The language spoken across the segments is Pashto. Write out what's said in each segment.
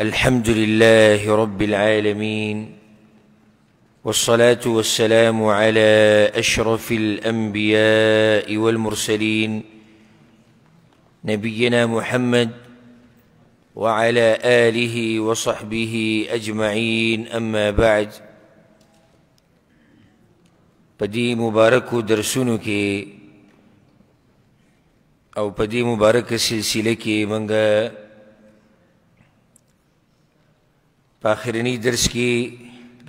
الحمد لله رب العالمين والصلاة والسلام على أشرف الأنبياء والمرسلين نبينا محمد وعلى آله وصحبه أجمعين أما بعد بدي مبارك درسنك او په دې مبارک سلسله کې منګه په اخرنی درس کې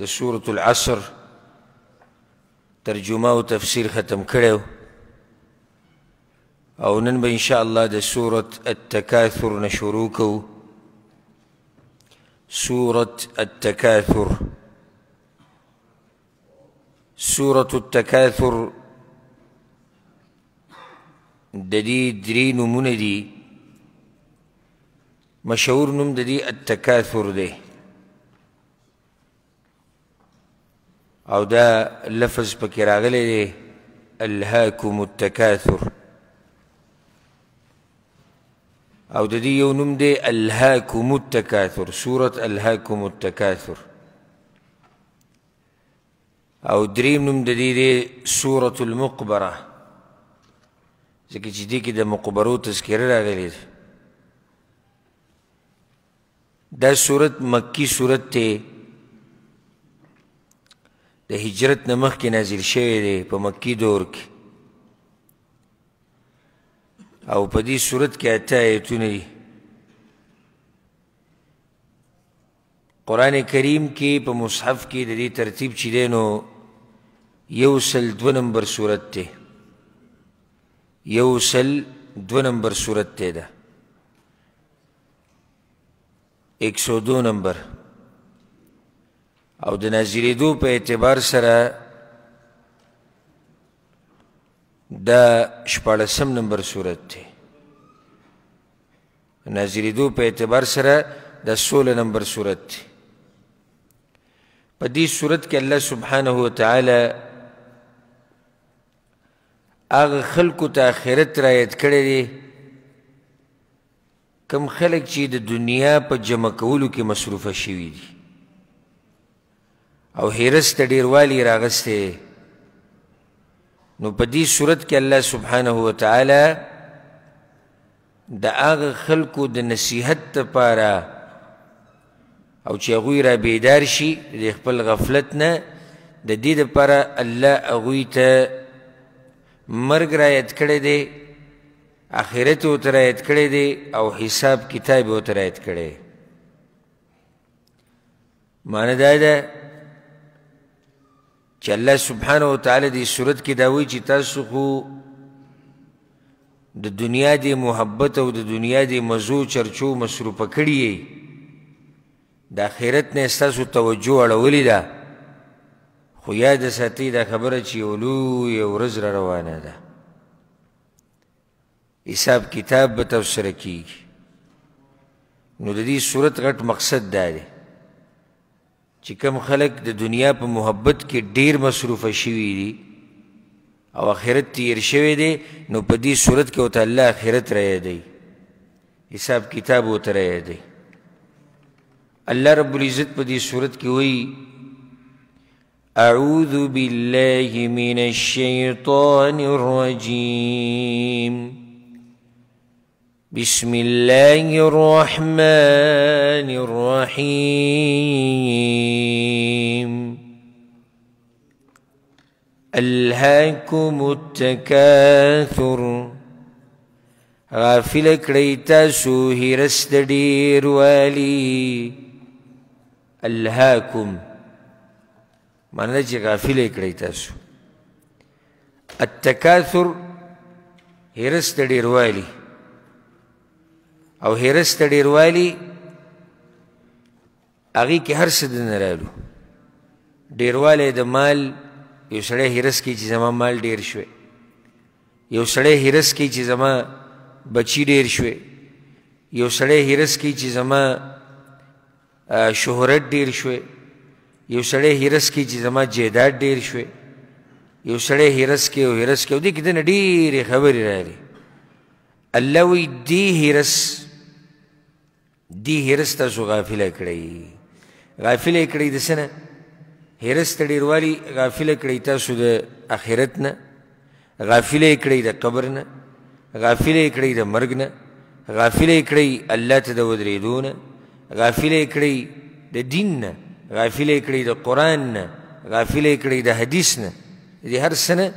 د سورة العصر ترجمه او تفسیر ختم کړو او نن به ان شاء الله د سورة التکاثر نشروع کو سورة التکاثر سورة التکاثر د دې درې نومونه دي مشهور نوم د دې التکاثر دی او دا لفظ پکې راغلی دی الهاکم التکاثر او د دې یو نوم دی الهاکم التکاثر سورة الهاکم التکاثر او دریم نوم د دې دی سورة المقبره ځکه چې دې کې د مقبرو تذکره راغلې ده دا صورت مکی صورت ته د هجرت نه مخکې نازل شوی دی په مکی دور کې او په دې صورت کې اته آیتونه دي قرآن کریم کې په مصحف کې د دې ترتیب چې دی نو یو سل دوه نمبر صورت دی یو سل دو نمبر صورت تیدا ایک سو دو نمبر او د نازلی دو په اعتبار سره دا شپاړسم نمبر صورت دی نازلی دو په اعتبار سره دا سوله نمبر صورت دی په دې صورت کې الله سبحانه وتعالی هغه خلکو ته آخرت رایت کړی دی کم خلک چې د دنیا په جمع کولو کې مصروفه شوي دي او حیرس ته ډیروالی راغستی نو په دې صورت کې الله سبحانه وتعالی د هغه خلکو د نصیحت لپاره او چې هغوی را بیدار شي د خپل غفلت نه د دې لپاره الله هغوی ته مرګ رایت کړی دی آخرت یې ورته رایت کړی دی او حساب کتاب یې ورته رایت کړی معنی دا ده چې الله سبحانه وتعالی دې صورت کې دا وایي چې تاسو خو د دنیا د محبت او د دنیا د مزو چرچو مصروفه کړی د آخرت نه ستاسو توجه اړولې ده خو یاد ساتي دا خبره چې یو لوی ورځ را روانه ده حساب کتاب به تبصره کیږي نو د دې صورت غټ مقصد دا دی چې کم خلک د دنیا په محبت کې ډیر مصروفه شوي دي او آخرت تیر شوی دی نو په دې صورت کې ورته الله آخرت رایادوي حساب کتاب ورته رایادوي الله رب العزت په دې صورت کې وایي أعوذ بالله من الشيطان الرجيم بسم الله الرحمن الرحيم ألهاكم التكاثر غافل ريتا تاسو هرس والي ألهاكم والی معنی چې غافل کړی تاسو التکاثر هرس ته ډیروالی او هرس ته ډیروالی هغه کې هر څه دن رالو ډیرواله د مال یو سړی هرس کې چې زما مال ډیر شوی یو سړی هرس کې چې زما بچی ډیر شوی یو سړی هرس کې چې زما شهرت ډیر شوی یو سړی هرس کې چې زما جیداد ډیر شوی یو سړی هرس کې او هرس کې او دې کې دنه ډېرې خبرې راغلي الله وی دې هرس دې هرس تاسو غافله کړئ غافله کړئ د څه نه هرس ته ډېروالي غافله کړئ تاسو د آخرت نه غافله کړئ د قبر نه غافله کړئ د مرګ نه غافله کړئ الله ته د ودرېدو نه غافله کړئ د دین نه غافل کړی د قران نه غافل کړی د حدیث نه دې هر سنه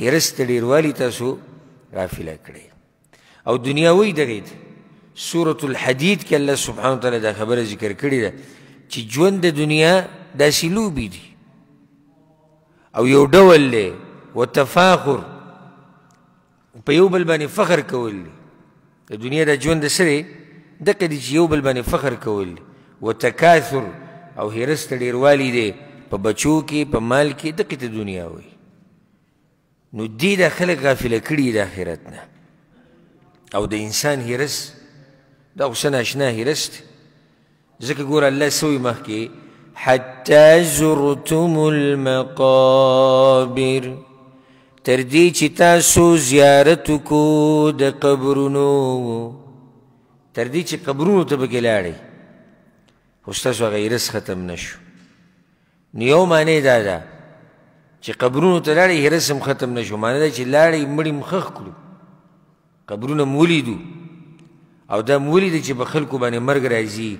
هرست ډیروالی تاسو غافل کړی او دنیاوی درید سورة الحديد کې الله سبحانه وتعالی دا خبره ذکر کړې ده چې ژوند د دنیا داسې لوبې دي او یو ډول دی وتفاخر په یو بل باندې فخر کول دی د دنیا د ژوند د څه دی دقه دی چې یو بل باندې فخر کول دی وتکاثر او هرس ته ډیروالی دی په بچو کې په مال کې دقې ته دنیا وي نو دې دا خلک غافله کړي د آخرت نه او د انسان هرس دا خو څه ناشنا هرس دی ځکه ګوره الله څه وایي مخکې حتی زرتم المقابر تر دې چې تاسو زیارت کو د قبرونو تر دې چې قبرونو ته پکې لاړئ خو ستاسو هغه ارث ختم نشو نو یو معنی دا ده چې قبرونو ته لاړې ارث هم ختم نشو معنی دا چې لاړې مړې م ښخ کړو قبرونه م ولیدو او دا م ولیده چې په خلکو باندې مرګ راځي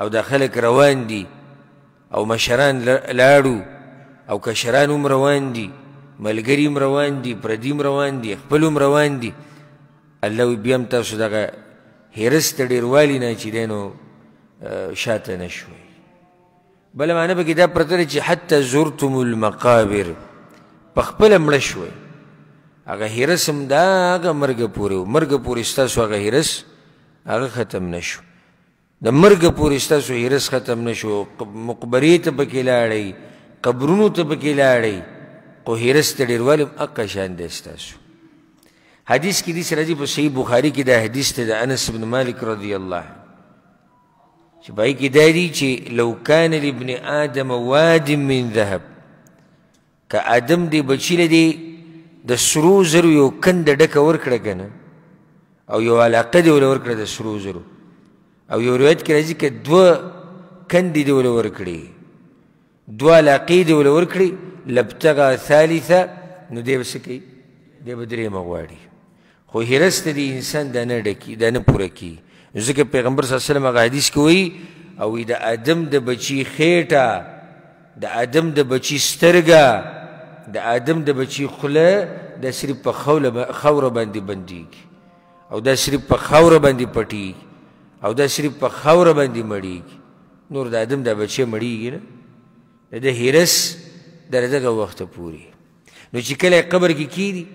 او دا خلک روان دي او مشران لاړو او کشران هم روان دي ملګري هم روان دي پردي هم روان دي خپل هم روان دي الله وي بیا هم تاسو دغه هرس ته ډېروالي نه چې دی نو شاته نشوي بل معنی به کې دا پرته چې حتی زرتم المقابر په خپل مړ شوي هغه هرس هم دا هغه مرګ پورې مرګ پورې ستاسو هغه هرس هغه ختم نشو د مرګ پورې ستاسو هرس ختم نشو مقبرې ته پکې لاړئ قبرونو ته پکې لاړئ خو هرس ته ډېروالی هم اقه شان دی ستاسو حدیث کې دې سره په صحیح بخاري کې دا حدیث ته د انس بن مالک رضی الله عنه چې پای کې دا دي چې لو کان لابن آدم واد من ذهب که آدم دې بچی له دې د سرو زرو یو کنده ډکه ورکړه کنه او یو علاقه دې ورله ورکړه د سرو زرو او یو روایت کې راځي که دوه کندې دې ورله ورکړې دوه علاقې دې ورله ورکړې لبتغه ثالثه نو دې به څه کوي دې به درېیمه غواړي خو هرس ته دې انسان دا نه ډکي دا نه پوره کي ځکه پیغمبر صلی الله علیه وسلم هغه حدیث کې وایي او د ادم د بچی خېټه د ادم د بچی سترګه د ادم د بچی خوله د سری په خوله خوره باندې بنديږي او د سری په خوره باندې پټي او د سری په خوره باندې مړیږي نور د ادم د بچی مړیږي نه د هیرس درځه وخت پوری نو چې کله قبر کې کی کیږي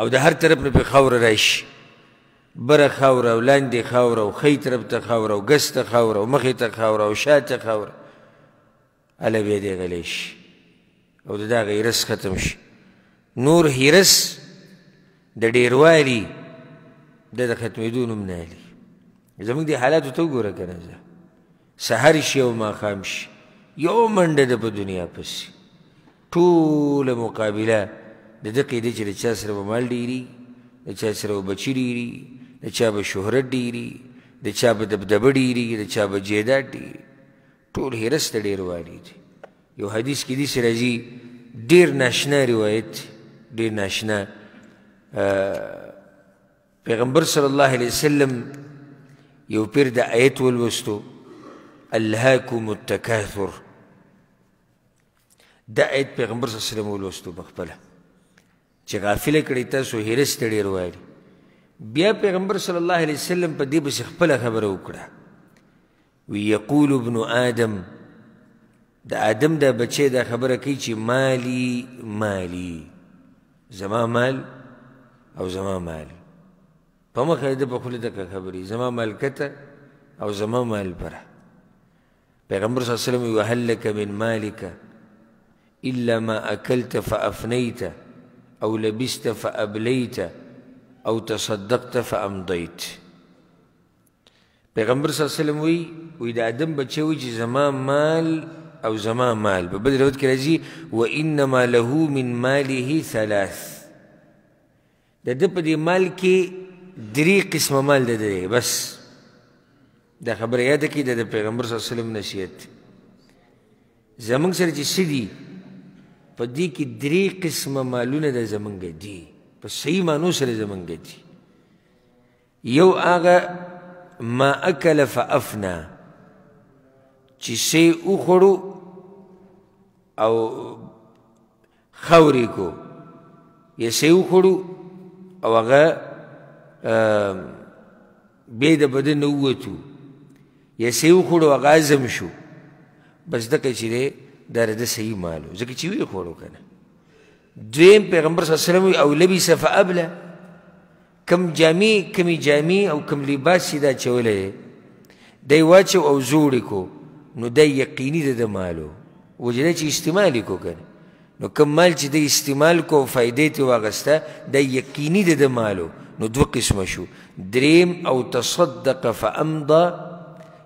او د هر طرف نه په خوره راشي بره خاوره او لاندې خاوره او ښۍ طرف ته خاوره او ګس ته خاوره او مخې ته خاوره او شا ته خاوره هله بیا دی غلی شي او د دغه هرس ختم شي نور هرس د ډیروالي د د ختمېدو نوم نه لي زموږ د حالاتو ته وګوره که نه زه سهر شي او ماښام شي یو منډه ده په دنیا پسې ټوله مقابله د ده قیدې چې د چا سره به مال ډېرېږي د چا سره به بچي ډېرېږي د چا به شهرت ډیری د چا به دبدبه ډیری د چا به جیدات ډیری ټول هرس ته ډېر واري دي یو حدیث کې داسې راځي ډېر ناشنا روایت ډېر ناشنا پیغمبر صلی الله علیه وسلم یو پیر د آیت ولوستو الهاکم التکاثر دا آیت پیغمبر صلی الله علیه وسلم ولوستو پخپله چې غافله کړې تاسو هرس ته ډېر واري بیا پیغمبر صلی الله علیه وسلم په دې پسې خپله خبره وکړه وی یقول ابن آدم د آدم د بچی دا خبره کوي چې مالی مالی زما مال او زما مال په مخه د په خوله دکه خبرې زما مالکته او زما مال پره پیغمبر صلی الله علیه وسلم وی هل لك من مالک الا ما اکلت فافنیت او لبست فابلیت او تصدقت فامضيت پیغمبر صلی الله علیه وسلم وی وی د ادم بچو چې زما مال او زما مال په بل روایت کې راځي و انما له من ماله ثلاث د دې په دې مال کې درې قسم مال ده دی بس دا خبره یاد کی د پیغمبر صلی الله علیه وسلم نصیحت زمنګ سره چې سدي په دې کې درې قسم مالونه د زمنګ دي په صحیح معنو سره زمونږ دي یو هغه ما اکل فافنا چې سی وخوړو او خوري کو یې سی وخوړو او هغه بې د بدن نه ووتو یې سی وخوړو هغه هضم شو بس دکه چې دی دا د صحیح مالو ځکه چې ویې خوړو که نه دویم پیغمبر صلی الله علیه وسلم او لبس فابله کم جامي کمی جامي او کم لباس دا چولې دی واچو او زوړ کو نو دی یقیني د مالو وجدای چې استعمال کو کنه نو کم مال چې دی استعمال کو فائدې ته واغسته دی یقیني د مالو نو دو قسمه شو دریم او تصدق فامضى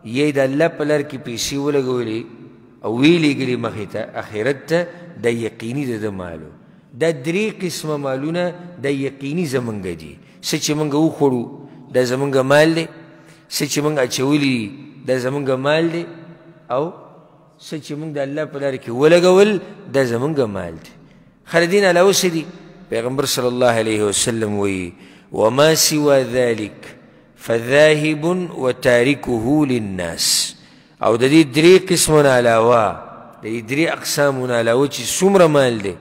یې د الله په لار کې پیسې ولګولې او ویلې ګلې مخې ته اخرت ته د یقیني د مالو دا درې قسمه مالونه د یقیني زمونږ دي څه چې موږ وخوړو دا زمونږ مال دی څه چې موږ اچولی دي دا زمونږ مال دی او څه چې موږ د الله په لاره کې ولګول دا زمونږ مال دی خره دین علاوه څه دي پیغمبر صلی الله علیه وسلم وی وما سوى ذلك فذاهب وتاركه للناس او د دې درې قسمونه علاوه د دې درې اقسامونه علاوه چې څومره مال دی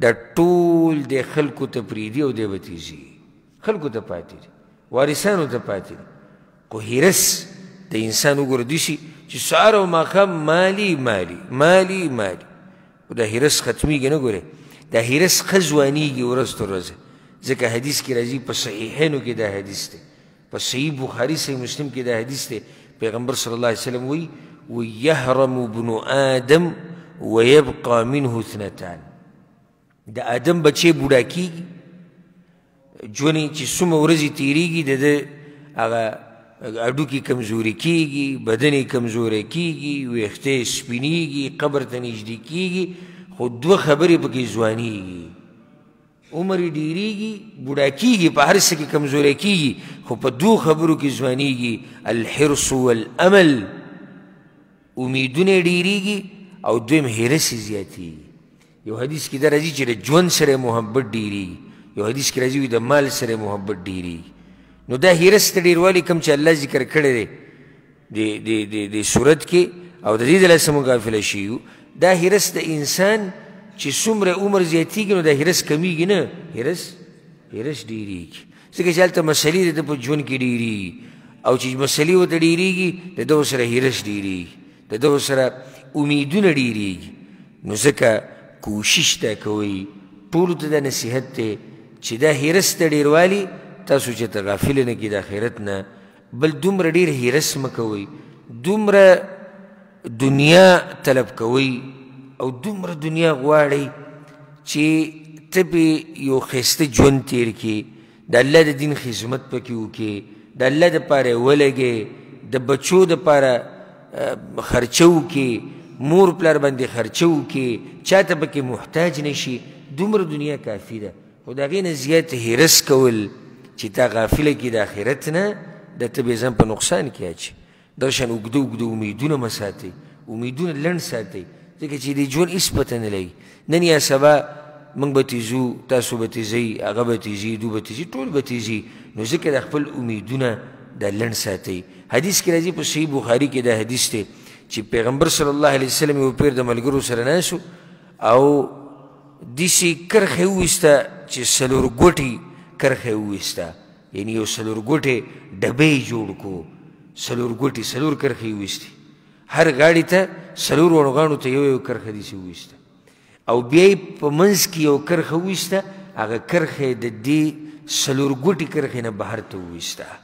د ټول د خلکو ته پریدي او د بتیزي خلکو ته پاتې دي وارثانو ته پاتې دي خو هرس د انسان وګوره دسي چې سهار او ماښام مالی مالی مالی مالی خو دا هرس ختمیږي نه ګورې دا هرس ښه ځوانیږي ورځ تر ورځه ځکه حدیث کې راځي په صحیحینو کې دا حدیث دی په صحیح بخاري صحیح مسلم کې دا حدیث دی پیغمبر صلی الله علیه وسلم وایي ويهرم ابن آدم ويبقى منه اثنتان د آدم بچی بوډا کیږي ژوند چې څومره ورځې تیریږي د ده هغه هډوکي کمزوري کیږي بدن یې کمزوری کیږي ویښته یې سپینیږي قبر ته نږدې کیږي خو دوه خبرې پکې ځوانیږي عمر یې ډیریږي بوډا کیږي په هر څه کې کمزوری کیږي خو په دوو خبرو کې ځوانیږي الحرص والامل امیدونه ډیریږي او دویم هرس یې زیاتیږي یو حدیث کې دا راځي چې د ژوند سره محبت ډیریږي یو حدیث کې راځي د مال سره محبت ډیریږي نو دا هیرس ته ډیروالی کوم چې الله ذکر کړی دی د د د د صورت کې او د دې د لسمو غافل شي دا هیرس د انسان چې څومره عمر زیاتیږي نو د هیرس کمیږي نه هیرس هیرس ډیریږي ځکه چې هلته مسلې د په ژوند کې ډیریږي او چې مسلې ورته ډیریږي د دغو سره هیرس ډیریږي د دغو سره امیدونه ډیریږي نو ځکه کوشش دا کوئ ټولو ته دا نصیحت دی چې دا هرس ته ډیروالي تاسو چې ته غافل نه کړي د آخرت نه بل دومره ډیر هرس مه کوئ دومره دنیا طلب کوئ او دومره دنیا غواړئ چې ته پې یو ښایسته ژوند تیر کړي د الله د دین خدمت پکې وکړې د الله دپاره یې ولګې د بچو دپاره خرچه وکړې مور پلار باندې خرچو کې چاته پکې محتاج نشي دومره دنیا کافی ده خو د هغې نه زیات هرس کول چې تا غافله کې د آخرت نه د ته بې ځان په نقصان کې اچي دا شان اوږده اوږده امیدونه مه ساتئ امیدونه لنډ ساتئ ځکه چې د ژوند هېڅ پته نه لري نن یا سبا موږ به تیزو تاسو به تیزئ هغه به تیزي دو به تیزي ټول به تیزي نو ځکه د خپل امیدونه دا لنډ ساتئ حدیث کې راځي په صحیح بخاري کې دا حدیث دی چې پیغمبر صلی الله علیه وسلم یو پیر د ملګرو سره ناسو او دسی کرخه وسته چې سلور ګوټي کرخه وسته یعنی یو سلور ګوټه ډبې جوړ کو سلور ګوټي سلور کرخه وسته هر گاډي ته سلور ورغانو ته یو یو کرخه دي وسته او بیا په منځ کې یو کرخه وسته هغه کرخه د دې سلور ګوټي کرخه نه بهر ته وسته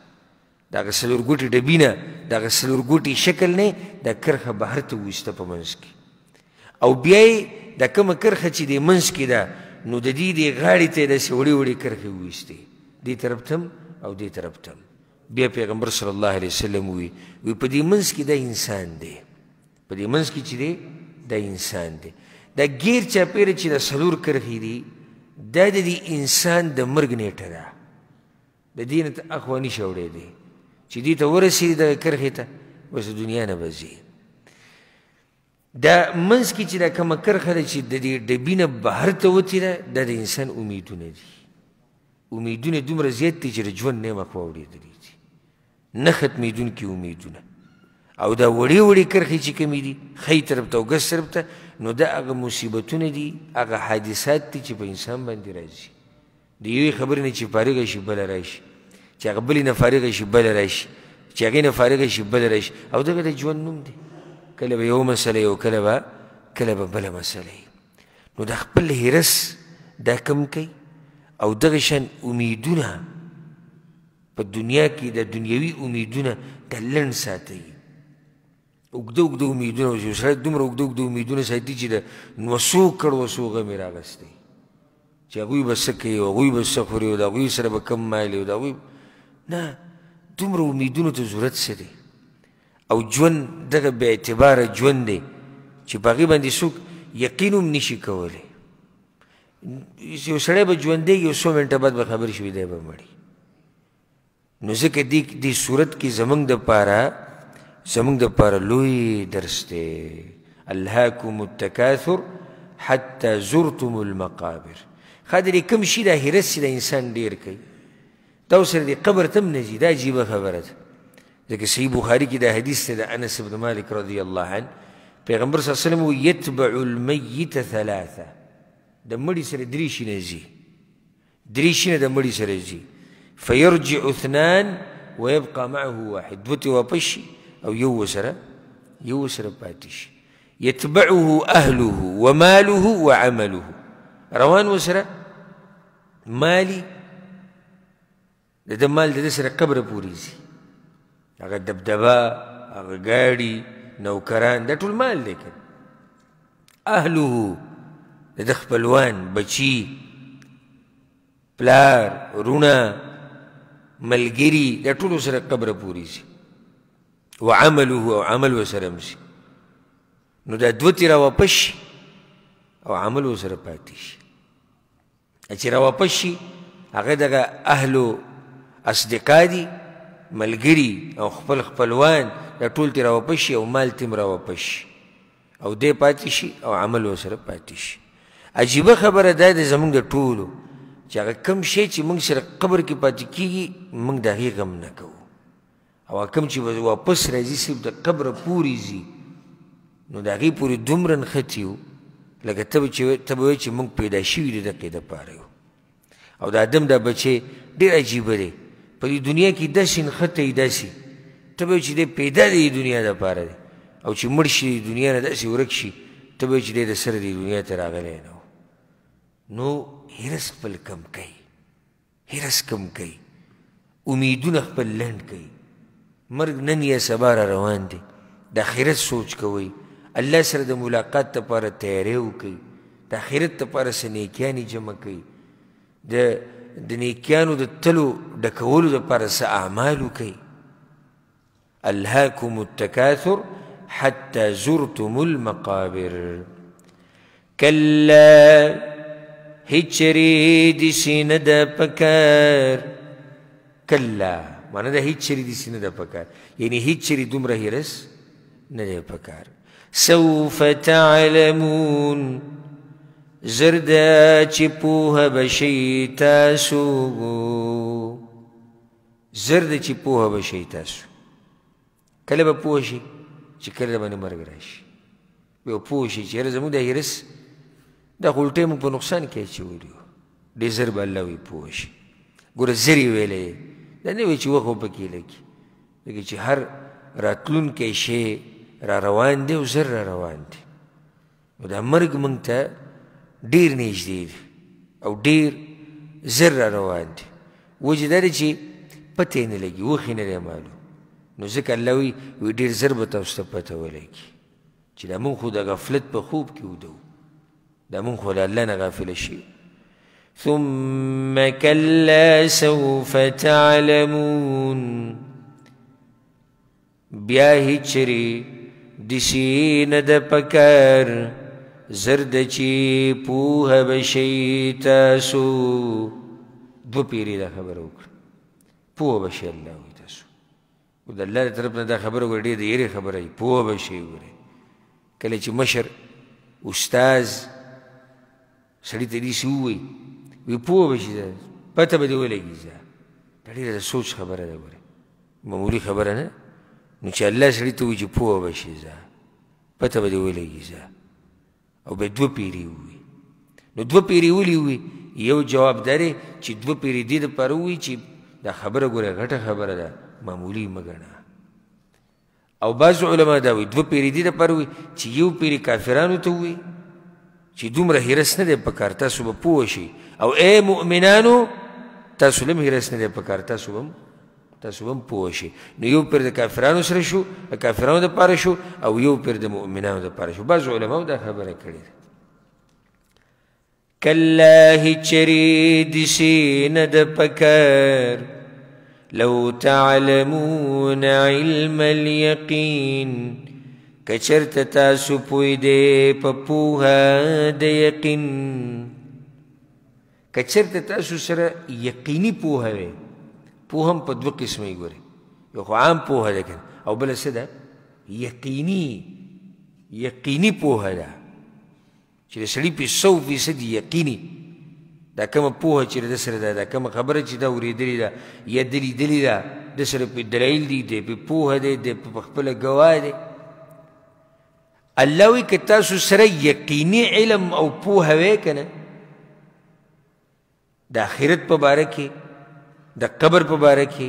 دغه سلورګوټي ډبینه دغه سلورګوټي شکل نه د کرخه بهر ته وسته په منځ کې او بیا د کومه کرخه چې د منځ کې ده نو د دې د غاړې ته داسې وړې وړې کرخې وویستې دې طرف تم او دې طرف تم بیا پیغمبر صلی الله علیه وسلم وی وی په دې منځ کې د انسان دی په دې منځ کې چې دی د انسان دی دا غیر چاپیره چې د سلور کرخې دي دا د انسان د مرګ نیټه ده د دې نه ته اخوا نشي وړی دی چې دې ته ورسېږي دغه کرښې ته بس دنیا نه به ځي دا منځ کې چې دا کومه کرښه ده چې د دې ډبې نه بهر ته وتې ده دا د انسان امیدونه دي امیدونه دومره زیات دي چې د ژوند نه مخ واوړېدلي دي نه ختمېدونکي امیدونه او دا وړې وړې کرښې چې کمې دي ښۍ طرف ته او ګس طرف ته نو دا هغه مصیبتونه دي هغه حادثات دي چې په انسان باندې راځي د یوې خبرې نه چې فارغه شي بله راشي چې هغه بلې نه فارغ شي بل راشي چې هغې نه فارغ شي بل راشي او دغه د ژوند نوم دی کله به یو مسله او کله به کله به بله مسله نو د خپل هرس دا کم کوي او دغه شان امیدونه په دنیا کې د دنیوي امیدونه د لنډ ساتي اوږده اوږده امیدونه وشي سړی دومره اوږده اوږده امیدونه ساتي چې د نوسو کړ وسو غمې راغستی چې هغوی به څه کوي هغوی به څه خوري او د هغوی سره به کم مایل او د هغوی نه دومره امیدونو ته ضرورت څه دی او ژوند دغه بې اعتباره ژوند دی چې په هغې باندې څوک یقین هم نشي کولی یو سړی به ژوندی یو څو منټه بعد به خبرې شوي دی به مړي نو ځکه دې دې صورت کې زموږ دپاره زموږ دپاره لوی درس دی الهاکم التکاثر حتی زرتم المقابر ښه د کوم شي د هرس چې د انسان ډیر کوي تو سره دی قبر تم نجي دا عجیبه خبره ده ځکه صحیح بخاري دا حدیث دی انس بن مالک رضی الله عنه پیغمبر صلی الله عليه وسلم یتبع المیت ثلاثه دا مړي سر درې شینه ځي درې شینه د مړي فيرجع اثنان ويبقى معه واحد دوتي وپشي او یو يوسر یو يتبعه اهله وماله وعمله روان وسر مالي د د مال د سره قبر پوری سي هغه دبدبه هغه ګاډي نوکران دا ټول مال دی که اهله د ده خپلوان بچي پلار وروڼه ملګري دا ټولو سره قبر پوری سي وعمله او عمل ورسره هم سي نو دا دوه تې راواپس شي او عمل ورسره پاتې شي چې راواپس شي هغه دغه اهلو اصدقا دي ملګري او خپل خپلوان دا ټول تیر واپشي او مال تیم را واپشي او دې پاتې شي او عمل وسره پاتې شي عجیبه خبره ده د زمونږ د ټولو چې هغه کم شی چې موږ سره قبر کې پاتې کیږي موږ د هغې غم نه کوو او کم چې واپس راځي صرف د قبر پورې ځي نو د هغې پورې دومره نښتي وو لکه ته به چې ته به وایې چې موږ پیدا شوي د دقې دپاره یو او د ادم دا بچی ډېر عجیبه دی په دې دنیا کې د شین خطه یې داسي ته به چې د پیدا دی دنیا د پاره دی او چې مړ شي دنیا نه داسې ورک شي ته به چې د سره دی دنیا ته راغلی نه نو هرس خپل کم کوي هرس کم کوي امیدونه خپل لنډ کوي مرګ نن یا سبا را روان دی د آخرت سوچ کوئ الله سره د ملاقات لپاره تیاری وکړئ د آخرت لپاره څه نیکیانې جمع کوئ د د دتلو د تلو ډکولو دپاره څه اعمال الهاکم التکاثر حتى زرتم المقابر کلا هیچری دي نه ده پکار کلا معنا دا هیچری دسی نه ده پکار یعنی هیچری دوم هرس رس ده پکار سوف تعلمون زرد چې پوه بشي تاسو زرد چې پوه بشي تاسو کله به پوه شي چې کله باندې مرګ راشي به پوه شي چې زموږ د هرس د غلټې مو په نقصان کې اچولی ډېر زر به الله وي پوه شي ګوره زر یې ویلی دا نه وایي چې وخت پکې لګي لکه چې هر راتلونکی شی را روان دی او زر را روان دی نو دا مرګ موږ ته ډیر نږدې دي او ډیر زر را روان دي وجه دا دی چې پته یې نه لګي وخې نه دی معلوم نو ځکه الله وایي وایي ډېر زر به تاسو ته پته ولګي چې دا مونږ خو د غفلت په خوب کې ودو دا مونږ خو له الله نه غافله شي ثم کلا سوف تعلمون بیا هیچرې د شي نه د پکار زرد چې پوه بشي تاسو دو پیری دا خبره وکړه پوه بشي الله وي تاسو او د الله طرف نه دا خبره وکړه ډېره یېرې خبره وي پوه بشي وګورئ کله چې مشر استاد سړي ته داسې ووایي وي پوه بشي پته به دې ولګي ځه دا ډېره د سوچ خبره ده ګورئ معمولي خبره نه نو چې الله سړي ته وایي چې پوه بشي ځه پته به دې ولګي ځه او به دو پیری وي نو دو پیری ولي وي یو جواب درې چې دو پیری دې لپاره وي چې دا خبره ګوره غټه خبره ده معمولی مګنه او بعض علما دا وي دو پیری دې لپاره وي چې یو پیری کافرانو ته وي چې دومره هرس نه دی پکار تاسو به پوه شي او اے مؤمنانو تاسو لم هرس نه دی پکار تاسو به تاسو هم پوه شئ نو یو پیر د کافرانو سره شو د کافرانو دپاره شو او یو پیر د مؤمنانو دپاره شو بعضو علماو دا خبره کړې ده کله هچری دسی نه د پکر لو تعلمون علم اليقين کچرت تاسو پوی دې په پوها د یقین کچرت تاسو سره یقیني پوهه وي په هم په دوه قسمه ګوري یو خو عام په لیکن او بل څه ده یقیني یقیني په ده چې د سړي په 100% یقیني دا کوم په چې د سره ده دا کوم خبره چې دا ورېدلې ده یا دلی دلی ده د سره په دلایل دي د په په ده د په خپل گواه ده الله وی که تاسو سره یقیني علم او په هوي کنه د آخرت په باره کې د قبر په باره کې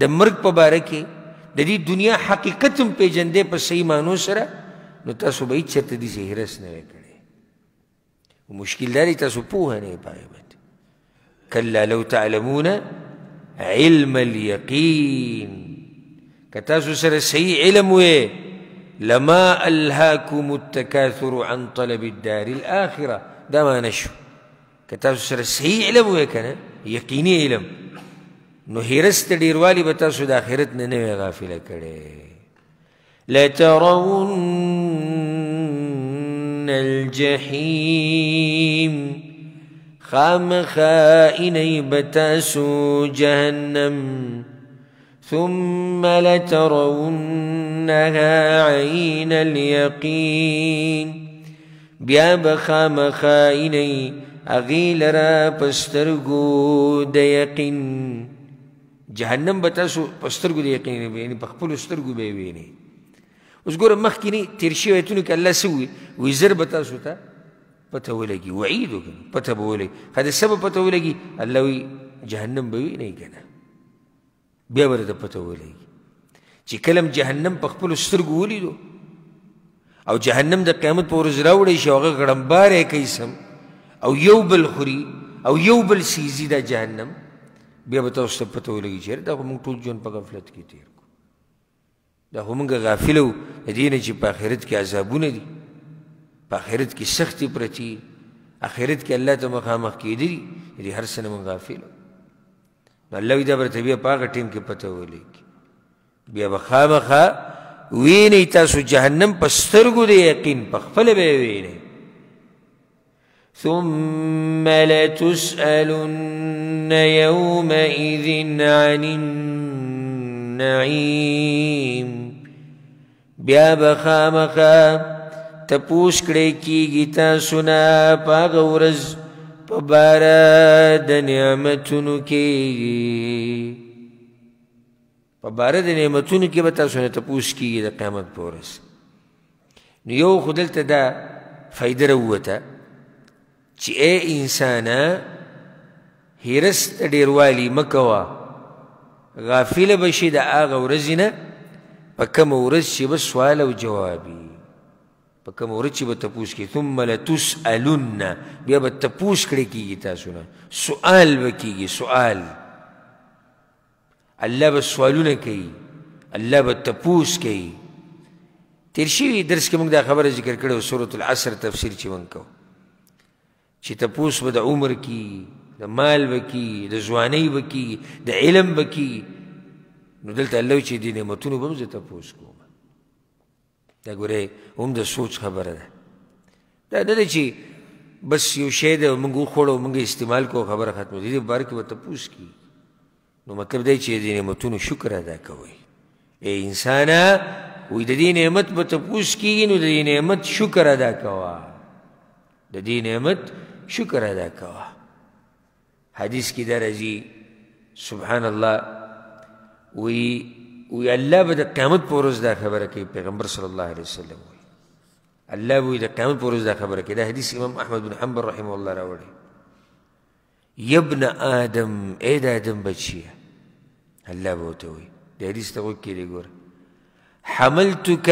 د مرګ په باره کې د دې دنیا حقیقت هم پیژندې په صحیح معنو سره نو تاسو به هیڅ چېرته داسې هرس نه وی کړی مشکل دا دی تاسو پوهه نه یې پاغې باندې کلا لو تعلمون علم اليقین که تاسو سره صحیح علم وی لما ألهاكم التكاثر عن طلب الدار الآخرة ده ما نشو كتاب سر سهي علم ويكنا يقيني علم نو هرس دیروالی بتا به تاسو د آخرت غافل کړي لترون الجحیم خامخا بتا بتاسو جهنم ثم لترونها عین اليقین بیا بخامخا اینی اغیل را پسترگو د جهنم به تاسو په سترګو د یقین یعنې په خپلو سترګو به یې وینئ اوس ګوره مخکې نه تېر شوي ایتونو کې الله څه ووایي وایي زر به تاسو ته پته ولګي وعید وکړي پته به ولګي حادثه به پته ولګي الله وایي جهنم به وینئ که نه بیا به درته پته ولګي چې کلم جهنم په خپلو سترګو ولیدو او جهنم د قیامت په ورځ راوړی شي هغه غړمباری کوي سم او یو بل خوري او یو بل سیزي دا جهنم بیا به تاسو ته پته ولګي چې دا خو موږ ټول ژوند په غفلت کې تیر کو دا خو موږ غافل وو د دې نه چې په آخرت کې عذابونه دي په آخرت کې سختي پرتي آخرت کې الله ته مخامخ کېدل دي هر څه نه موږ غافل نو الله وی دا برته بیا په هغه ټیم کې پته ولګي بیا به خامخا وینئ تاسو جهنم په سترګو د یقین په خپله به یې وینئ ثم لتسالن يومئذ عن النعيم بیا بخامخه تپوس کړي جيتا تاسو نه پاغه ورځ په بار د نعمتونو کې په بار د نعمتونو کې تپوس پورس دا فائدره وته چې اے انسانا هرست ډیروالی مکوا غافل بشي د هغه ورځې نه په کومه ورځ چې به سوال او جواب وي په کومه ورځ چې به تپوس کړي ثم لتسألن بیا به تپوس کړی کېږي تاسو نه سؤال به کېږي سؤال الله به سوالونه کوي الله به تپوس کوي تیر شوي درس کې موږ دا خبره ذکر کړې وه سورة العصر تفسیر چې موږ کوو چې تپوس به د عمر کی د مال وکي د ځواني وکي د علم وکي نو دلته الله چې د نعمتونو به زه تپوس کوم دا ګوره هم د سوچ خبره ده دا نه ده چې بس یو شی ده موږ وخوړو موږ استعمال کو خبره ختمه دي بار کې به تپوس کی نو مطلب دی چې د نعمتونو شکر ادا کوئ ای انسانه وې د دې نعمت به تپوس کیږي نو د دې نعمت شکر ادا کوه د دې نعمت شکر ادا کوه حدیث کې دا راځي سبحان الله وی وی الله به د قیامت په ورځ دا خبره کوي پیغمبر صلی الله علیه وسلم وی الله وی د قیامت په ورځ دا خبره کوي دا حدیث امام احمد بن حنبل رحمه الله راوړی یبن آدم ای د آدم بچیه الله به ورته وی د حدیث ته غوږ کېږدئ ګوره حملتک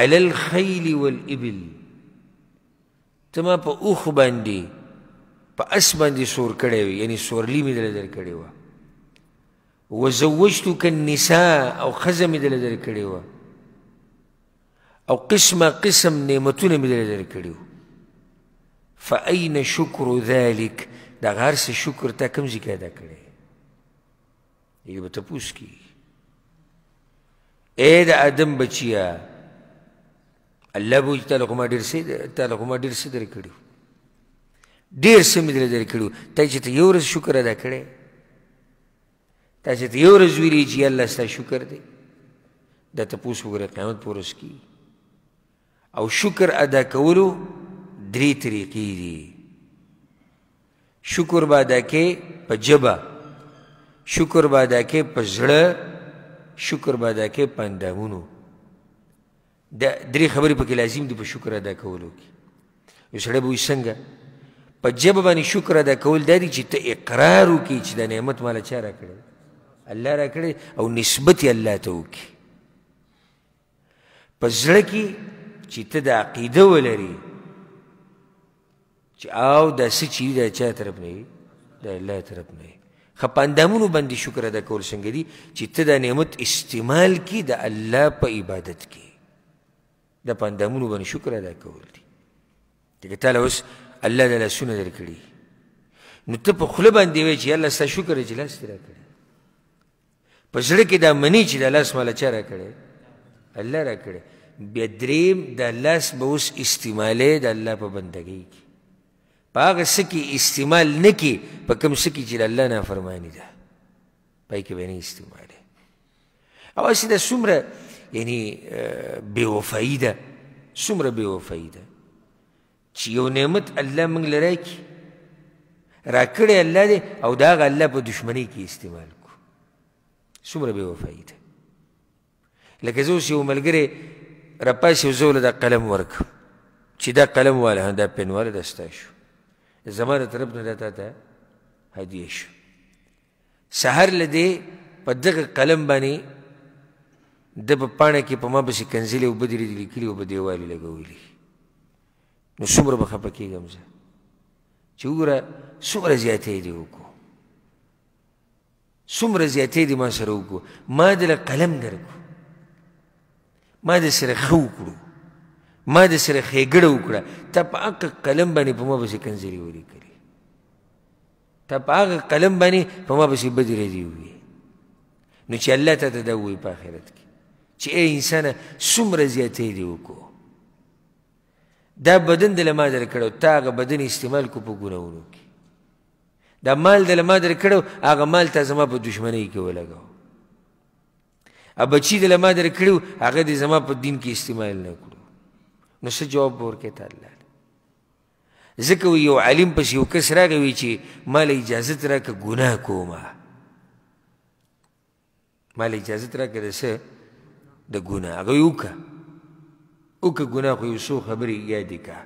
علی الخیل والابل ته ما په اوښ باندې په اس باندې سور کړی وي یعنی سورلي مې دله در کړې وه وزوجتك النساء او ښځه مې دله در کړې وه او قسمه قسم نعمتونه مې دله در کړي وو فأين شکر ذلك دا هر څه شکر تا کوم ځای کې ادا کړی یو به تپوس کیږي اے د آدم بچیه الله به وي تا له خو ما ډېر څه تا له خو ما ډېر څه درې کړي ډېر څه مې درې درې کړي تا چې ته یو ورځ شکر ادا کړی تا چې ته یو ورځ ویلي چې الله ستا شکر دی دا تپوس وګوره قیامت په ورځ کې او شکر ادا کولو درې طریقې دي شکر به ادا کې په جبه شکر به ادا کې په زړه شکر به ادا کې په اندامونو د درې خبرې پکې لازم دي په شکر ادا کولو کې یو سړی به وي څنګه په ژبه باندې شکر ادا کول دا دي چې ته اقرار وکړي چې دا نعمت ماله چا راکړی الله راکړی او نسبت یې الله ته وکړي په زړه کې چې ته د عقیده ولري چې او دا څه چې دا چا طرف نه د الله طرف نه ښه په اندامونو باندې شکر ادا کول څنګه دي چې ته دا نعمت استعمال کړي د الله په عبادت کې دا په اندامونو باندې شکر ادا کول دي ځکه تا له اوس الله دا لاسونه درکړي نو ته په خوله باندې وایې چې یالله ستا شکر دی چې لاس دې راکړی په زړه کې دا مني چې دا لاس ماله چا راکړی الله راکړی بیا دریم دا لاس به اوس استعمالی د الله په بندګۍ کې په هغه څه کې استعمال نه کړي په کوم څه کې چې د الله نافرماني ده پای کې به نه استعمالوي او هسې دا څومره یعنی بے وفایی ده څومره بے وفایی ده چې یو نعمت الله موږ له راکړي راکړی الله دی او دا هغه الله په دشمنۍ کې استعمال کړو څومره بې وفایي ده لکه زه اوس یو ملګری راپاسې او زه دا قلم ورکړم چې دا قلم واله دا پین واله دا ستا شو زما د طرف نه دا تا ته هدیه شو سهر له دې په دغه قلم باندې ده په پاڼه کې په ما پسې کنځلې اوبه دې لیکلي اوبه دیوالې لګولي نو څومره به خفه کېږم زه چې وګوره څومره زیاتی دې وکړو څومره زیاتی دې ما سره وکړو ما دې له قلم درکړو ما دې سره ښه وکړو ما دې سره ښېګړه وکړه تا په هغه قلم باندې په ما پسې کنځلې ولیکلې تا په هغه قلم باندې په ما پسې بدې ردې ووي نو چې الله ته ته دا ووایي په آخرت کې چې ای انسان څومره زیاتې دې وکړو دا بدن دله ما در کړو تا هغه بدن استعمال کو په ګناونو کې دا مال دله ما در کړو هغه مال ته زما په دشمنۍ کې ولګاو ا بچی دله ما در کړو هغه دې زما په دین کې استعمال نه کړو نو څه جواب ورکې ته الله ځکه یو عالم پسې یو کس راغی وی چې ما له اجازت راکړه ګناه کومه ما له اجازت راکړه د څه د ګناه هغه وکړه وکړه ګناه خو یو څو خبرې یادې کړه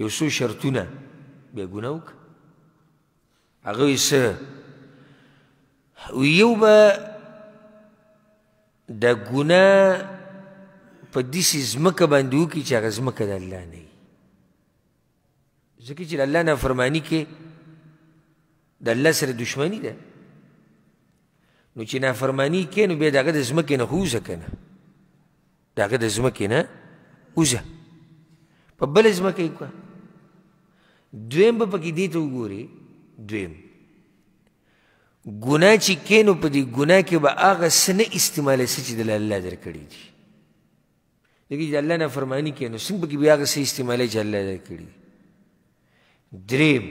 یو څو شرطونه بیا ګناه وکړه هغه یې څه یو به د ګناه په داسې ځمکه باندې وکړي چې هغه ځمکه د الله نه وي ځکه چې د الله نافرماني کې د الله سره دشمني ده نو چې نافرمانی کوې نو بیا د هغه د ځمکې نه خو ووځه که نه د هغه د ځمکې نه ووځه په بله ځمکه یې کړه دویم به پکې دې ته وګورې دویم ګناه چې کې نو په دې ګناه کې به هغه څه نه استعمالوي څه چې دله الله درکړي دي لکه چې الله نافرماني کې نو څنګه پکې بیا هغه څه استعمالوي چې الله درکړي دریم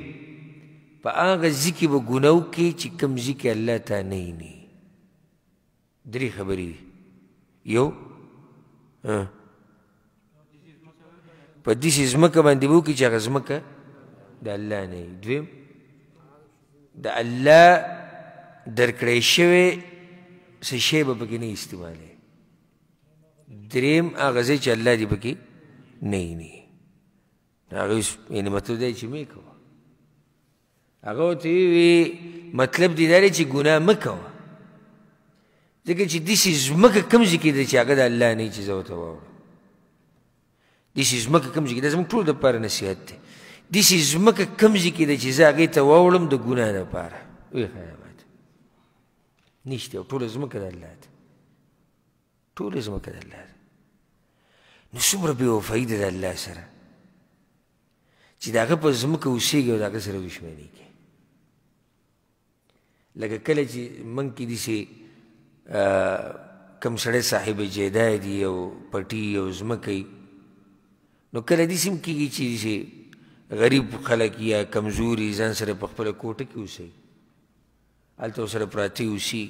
په هغه ځي کې به ګناه وکړي چې کوم ځي کې الله ته نه درې خبرې دي یو په داسې ځمکه باندې به وکړي چې هغه ځمکه د الله نه وي دویم د الله درکړی شوی څه شی به پکې نه استعمالوي دریم هغه ځای چې الله دې پکې نه ویني هغه یعنې مطلب دی چې مې کوه هغه ورته ووي مطلب دې دا دی چې ګناه مه کوه ځکه چې داسې ځمکه کوم ځای کې ده چې هغه د الله نه چې زه ورته واوړم داسې ځمکه کوم ځای کې ده زموږ ټولو دپاره نصیحت دی داسې ځمکه کوم ځای کې ده چې زه هغې ته واوړم د ګناه دپاره وی خیامت نشته او ټوله ځمکه د الله ده ټوله ځمکه د الله ده نو څومره بېوفایي ده د الله سره چې د هغه په ځمکه اوسېږي او د هغه سره دشمني کوي لکه کله چې موږ کې داسې کم سړی صاحب جیدای دی او پټي او ځمکې نو کله داسې هم کېږي چې داسې غریب خلک یا کمزوري ځان سره په خپله کوټه کې اوسئ هلته ورسره پراته اوسي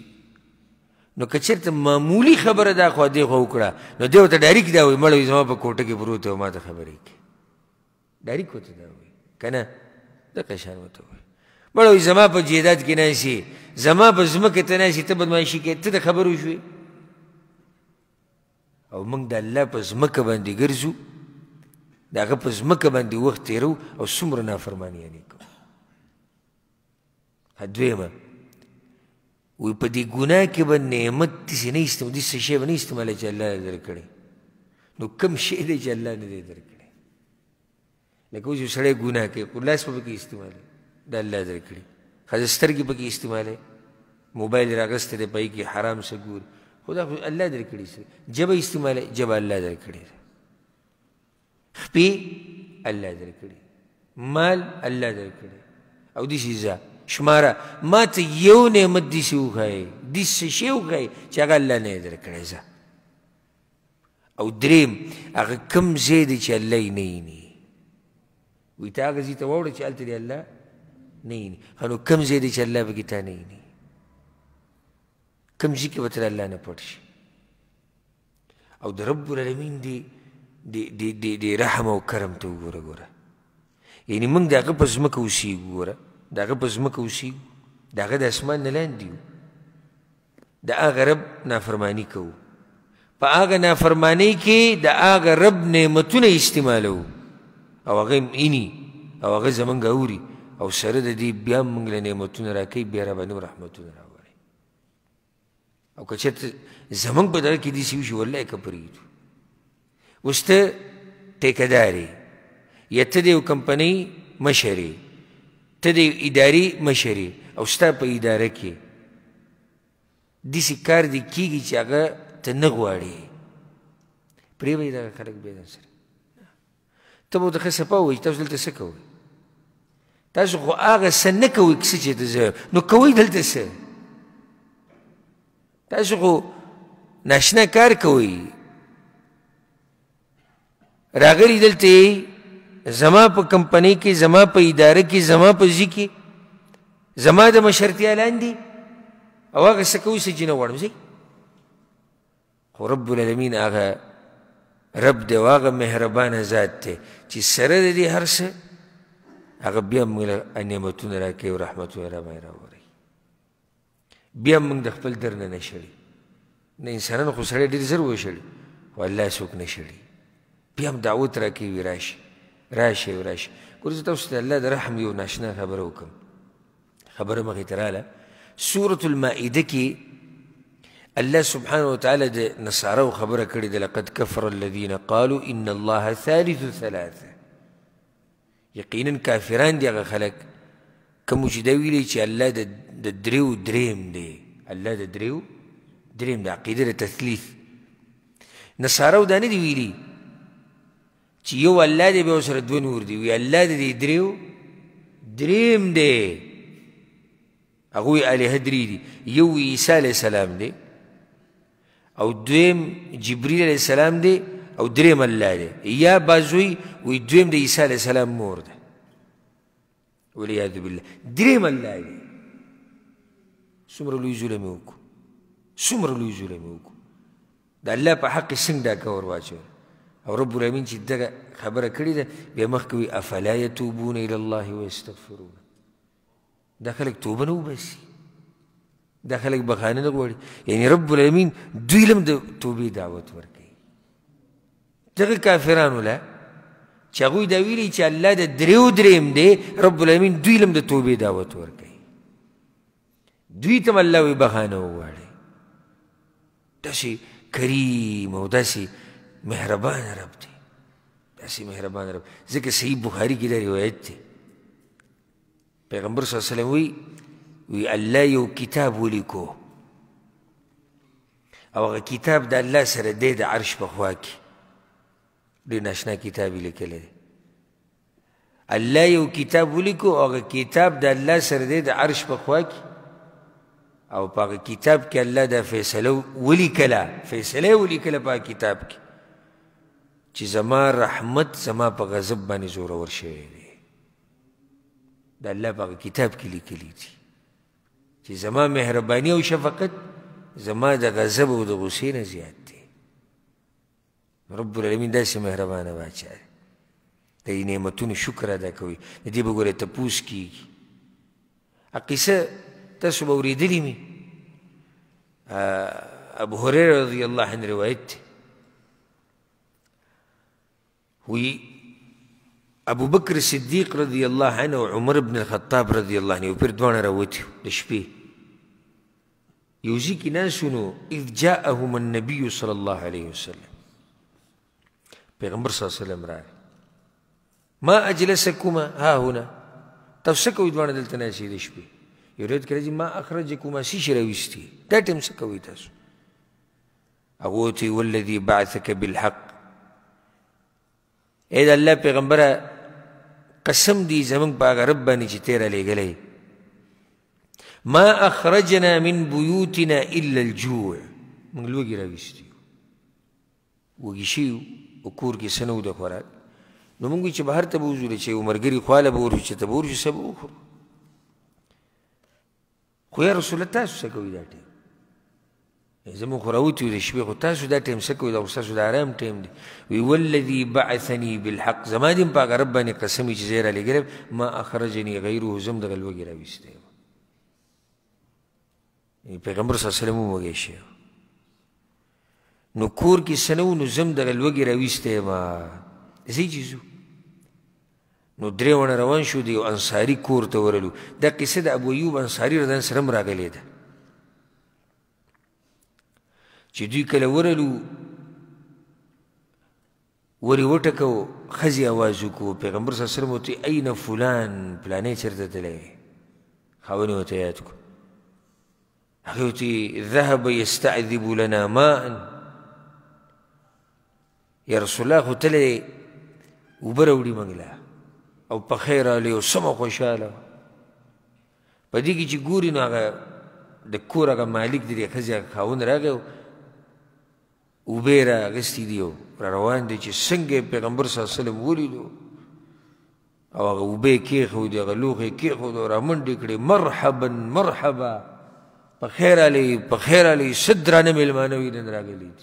نو که چېرته معمولي خبره دا خوا دې خوا وکړه نو دی ورته ډایرک دا وایي مړ وي زما په کوټه کې پروت او ما ته خبرې کوي ډایرک ورته دا وایي که نه دغه شان ورته وایي مړو زما په جیدات کې نه شي زما په ځمکه ته نه شي ته بدمعشي کې ته د خبرو شوې او موږ د الله په ځمکه باندې ګرځو د هغه په ځمکه باندې وخت تیرو او څومره نافرماني یې کوو دویمه وی په دې ګناه کې به نعمت داسې نه استعمال داسې شی به نه استعمالوي چې الله یې درکړی نو کوم شی دی چې الله نه دی درکړی لکه اوس یو سړی ګناه کوي خو لاس به پکې استعمالوي د الله در کړي ښځې سترګې پکې استعمالوي موبایل یې راغستی دی په کې حرام څه ګوري خو دا الله در کړي سر ژبه استعمالوي ژبه الله در کړې ده خپې الله در کړي مال الله در کړي او داسې ځه شماره ما ته یو نعمت داسې وښایي داسې شی وښایي چې هغه الله نه یې در کړی ځه او دریم هغه کوم ځای دی چې الله یې نه ویني وي تا هغه ځای ته واوړه چې هلته دې الله نه ني نو کم ځای دی چې الله پکې تا نه ني کم ځای کې به تر الله نه پټ شي او د رب العالمین دی د د د رحم او کرم ته وګوره ګوره یعنی موږ د هغه په ځمکه اوسېږو ګوره د هغه په ځمکه اوسېږو د هغه د اسمان نه لاندې یو د هغه رب نافرماني کوو په هغه نافرمانۍ کې د هغه رب نعمتونه استعمالوو او هغه یې او هغه زموږ اوري او سره د دې بیا موږ له نعمتونو راکوي بیا راباندې رحمتونه راوړي او که چېرته زموږ په دغه کې داسې وشي والله که پرېږدو اوس ته ټیکهدار یې یا ته د یو کمپنۍ مشر یې ته د یو ادارې مشر او ستا په اداره کې داسې کار دې کېږي چې هغه ته نه غواړي پرېږدئ دغه خلک بیا ځان سره ته به ورته ښه سپه وایي تاسو دلته څه کوئ تاسو خو هغه څه نه کوئ کیسه چې ته زه نو کوئ دلته څه تاسو خو ناشنا کار کوئ راغلی دلته زما په کمپنۍ کې زما په اداره کې زما په ځي کې زما د مشرتیا لاندې او هغه څه کوئ څه چې نه غواړم ځئ خو رب العالمین هغه رب دی او هغه مهربانه ذات دی چې سره د دې هر څه هغه بیا موږ نعمتونه راکوي او رحمتونه راباندې راوري بیا موږ د خپل در نه نه شړي نه انسانانو خو سړی ډېر زر وشړي خو الله څوک نه شړي بیا هم دعوت راکوي راشي راشي او راشي ګورئ زه تاسو ته الله د رحم یو ناشنا خبره وکړم خبره مخې ته راله سورة المائده کې الله سبحانه وتعالی د نصارو خبره کړې ده لقد كفر الذين قالوا ان الله ثالث ثلاثه یقینا کافران دي هغه خلک کومو چې دا ویلی چې الله د دریو دریم دی الله د دریو دریم دی عقیده د تثلیث نصاراو دا نه دي ویلي چې یو الله دی بیا ورسره دوه نور دي وي الله د دې دریو دریم دی هغه وی الهه درې دي یو عیسی علیه السلام دی او دویم جبریل علیه السلام دی او دریم الله دی یا بعض وایي وایي دویم د عیسی علیه السلام مور ده والعیاذ بالله دریم الله دی څومره لوی ظلم یې وکړو څومره لوی ظلم یې وکړو د الله په حق یې څنګه ډاکه ور واچول او رب العالمین چې دغه خبره کړې ده بیا مخکې وایي افلا یتوبون الی الله ویستغفرون دا خلک توبه نه وباسي دا خلک بخانه نه غواړي یعنی رب العالمین دوی لم د توبې دعوت ورکړي دغه کافرانو له چې هغوی دا ویلي چې الله د دریو دریم دی رب العالمین دوی لم د توبې دعوت ورکوي دوی تم الله وی بهانه وغواړي داسې کریم او داسې مهربان رب دی داسې مهربان رب ځکه صحیح بخاري کې دا روایت دی پیغمبر صلی الله علیه وسلم وی وی الله یو کتاب ولیکو او هغه کتاب د الله سره دی د عرش په خوا کې ډېر ناشنا کتاب یې لیکلی دی الله یو کتاب ولیکو هغه کتاب د الله سره دی د عرش په خوا کې او په هغه کتاب کې الله دا فیصله ولیکله فیصله یې ولیکله په کتاب کې چې زما رحمت زما په غضب باندې زورور شوی دی د الله په کتاب کې لیکلی دي چې زما مهرباني او شفقت زما د غضب او د غصې نه زیات رب العالمین داسې مهربانه باچا دی د یې نعمتونو شکر ادا کوي د دې به ګورې تپوس کیږي قصه تاسو به اورېدلې مې ابو هريره رضی الله عنه روایت دی وی ابو بکر صدیق رضی الله عنه او عمر بن الخطاب رضی الله عنه پر دوانه راوتیو د شپې یوزی کې ناسونو اذ جاءهم النبي صلى الله عليه وسلم پیغمبر صلی اللہ علیہ وسلم رائے ما اجلسکما ها هنا تفسکو ادوان دلتنا دلته نه شي د شپې یو رد ما اخرجکما سې شي راويستي دا ټیم څه کوي تاسو هغه ته بعثک بالحق اید اللہ پیغمبر قسم دی زمونږ په رب چی چې لے گلے ما اخرجنا من بیوتنا الا الجوع منگلوگی رویستی وگی شیو کور کې څه نه وو د خوراک نو موږ چې بهر ته به وځو چې یو ملګري خواله به ورشو چې ته به ورشو څه به وخورو خو یا رسول الله تاسو څه کوئ دا ټیم زمون خو راوتی د شپې خو تاسو دا ټایم څه کوئ دا خو ستاسو د آرام ټایم دی وي والذي بعثني بالحق زما دې هم په هغه رب باندې قسم وي چې زه یې رالیږلی ما اخرجني غیره زه هم دغه لوږې راویستی پیغمبر صلی الله علیه وسلم وږی شوی نو کور کې سنو نو زم در لوګي راويسته ما زی جزو نو درې ونه روان شو دی انصاری کور ته ورلو د قصه د ابو ایوب انصاری رضی الله عنه راغلی ده چې دوی کله ورلو وری وټکو خزي आवाज کو پیغمبر صلی الله علیه وسلم ته اين فلان پلانې چرته تلې خاوني وته یاد کو هغه ته ذهب يستعذب لنا ماء یا رسول الله خو تللی اوبه راوړي موږ له او پخې راغلی او سمه خوشحاله په دې کې چې ګوري نو هغه د کور هغه مالک دی د ښځې هغه خاوند راغی اوبه یې رااخیستې دي او را روان دی چې څنګه یې پیغمبر صلی الله علیه وسلم ولیدو او هغه اوبه یې کېښودې هغه لوښې یې کېښود او را منډې کړې مرحبا مرحبا په خیر راغلی په خیر راغلی ښه درانه مېلمانه وي نن راغلي دي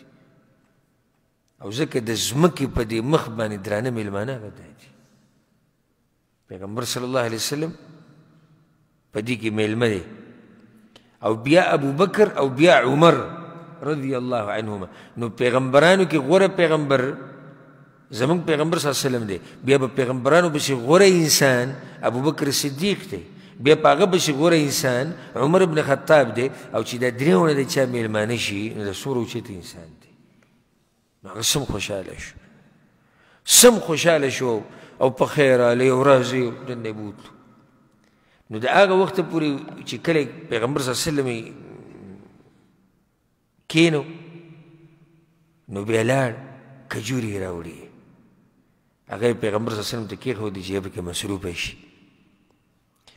او ځکه د ځمکې په دې مخ باندې درانه میلمانه پیدا دي پیغمبر صلی الله علیه وسلم په دې کې میلمه دی او بیا ابو بکر او بیا عمر رضی الله عنهما نو پیغمبرانو کې غوره پیغمبر زمونږ پیغمبر صلی الله علیه وسلم دی بیا په پیغمبرانو پسې غوره انسان ابو بکر صدیق دی بیا په هغه پسې غوره انسان عمر ابن خطاب دی او چې دا درېونه د چا میلمانه شي نو د سور اوچت انسان هغه سم خوشاله شو سم خوشاله شو او په خیر علي او راځي د نبوت نو د هغه وخت پورې چې کله پیغمبر صلی الله علیه وسلم کینو نو بیا لاړ کجوري راوړي هغه پیغمبر صلی الله علیه وسلم ته کېښو دی جیب کې مصروف شي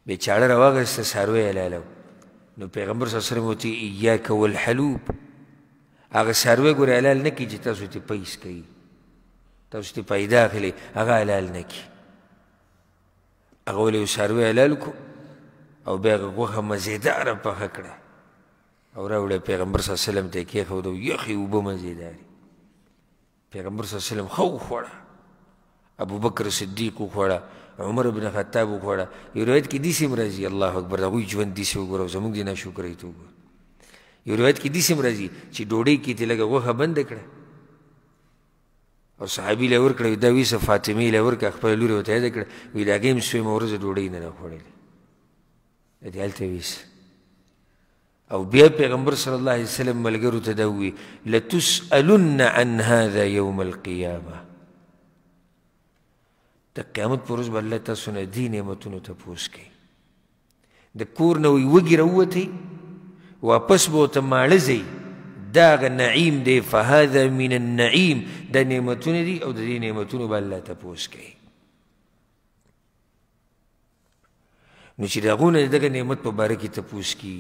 بیا چاړه راواغسته څاروی یې نو پیغمبر صلی الله علیه وسلم ورته ایاک والحلوب هغه سروې ګورې حلال نه کي چې تاسو ته پیس کوي تاسو ته پیدا اخلي هغه حلال نه کي هغه ولې یو سروې حلال کو او بیا هغه غوښه مزیداره پخه کړه او راوړه پیغمبر صلی الله علیه وسلم ته یې کېښود او یخې اوبه مزیدارې پیغمبر صلی الله علیه وسلم ښه وخوړه ابوبکر صدیق وخوړه عمر بن خطاب وخوړه یو روایت کې داسې هم راځي الله اکبر د هغوی ژوند داسې وګوره زموږ دې ناشکرۍ ته وګوره یو روایت کې داسې راځي چې ډوډۍ کې ته لږه غوښه بنده کړه او صحابي له ورکړه دا ویسه فاطمې له ورکړه خپل لور ته یې کړه ویل هغه هم سوی مورزه ډوډۍ نه خوړلې دې هلته ویس او بیا پیغمبر صلی الله علیه وسلم ملګرو ته دا وی لتسالن عن هذا يوم القيامه د قیامت پر ورځ به الله تاسو نه دې نعمتونو تپوس کوي د کور نه وی وږي راووتی واپس بو ته ماړه ځئ داغه نعیم دی فهذا من النعیم د نعمتونه دي او د دې نعمتونو به الله تپوس کوي نو چې دغونه دغه نعمت په باره کې تپوس کی